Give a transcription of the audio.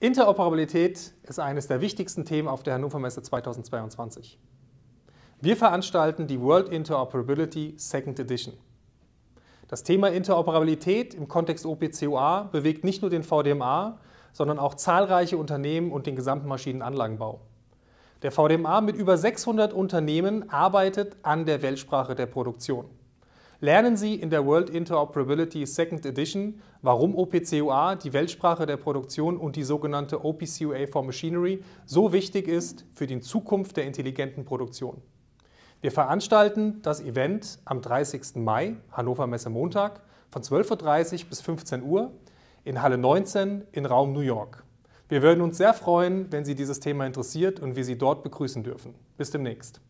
Interoperabilität ist eines der wichtigsten Themen auf der Hannover Messe 2022. Wir veranstalten die World Interoperability Second Edition. Das Thema Interoperabilität im Kontext OPCOA bewegt nicht nur den VDMA, sondern auch zahlreiche Unternehmen und den gesamten Maschinenanlagenbau. Der VDMA mit über 600 Unternehmen arbeitet an der Weltsprache der Produktion lernen Sie in der World Interoperability Second Edition, warum OPCUA, die Weltsprache der Produktion und die sogenannte OPCUA for Machinery so wichtig ist für die Zukunft der intelligenten Produktion. Wir veranstalten das Event am 30. Mai, Hannover Messe Montag, von 12.30 Uhr bis 15 Uhr in Halle 19 in Raum New York. Wir würden uns sehr freuen, wenn Sie dieses Thema interessiert und wir Sie dort begrüßen dürfen. Bis demnächst.